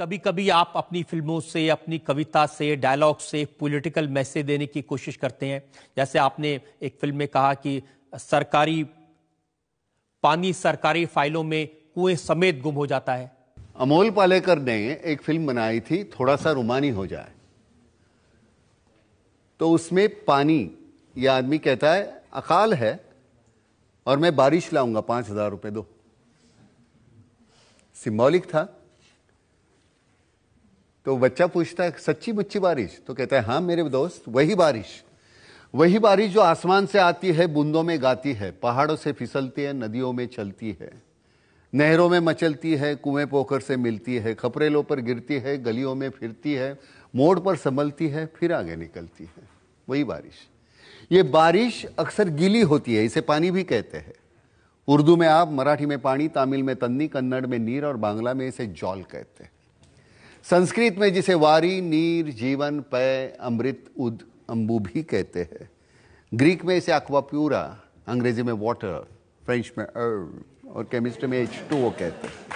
कभी कभी आप अपनी फिल्मों से अपनी कविता से डायलॉग से पॉलिटिकल मैसेज देने की कोशिश करते हैं जैसे आपने एक फिल्म में कहा कि सरकारी पानी सरकारी फाइलों में कुएं समेत गुम हो जाता है अमोल पालेकर ने एक फिल्म बनाई थी थोड़ा सा रुमानी हो जाए तो उसमें पानी यह आदमी कहता है अकाल है और मैं बारिश लाऊंगा पांच हजार रुपये दो सिम्बॉलिक था तो बच्चा पूछता है सच्ची मुच्ची बारिश तो कहता है हाँ मेरे दोस्त वही बारिश वही बारिश जो आसमान से आती है बूंदों में गाती है पहाड़ों से फिसलती है नदियों में चलती है नहरों में मचलती है कुएं पोखर से मिलती है खपरेलों पर गिरती है गलियों में फिरती है मोड़ पर संभलती है फिर आगे निकलती है वही बारिश ये बारिश अक्सर गीली होती है इसे पानी भी कहते हैं उर्दू में आप मराठी में पानी तमिल में तन्नी कन्नड़ में नीर और बांग्ला में इसे जौल कहते हैं संस्कृत में जिसे वारी नीर जीवन पय अमृत उद अम्बू भी कहते हैं ग्रीक में इसे अक्वाप्यूरा अंग्रेजी में वाटर फ्रेंच में और केमिस्ट्री में एच टू वो कहते हैं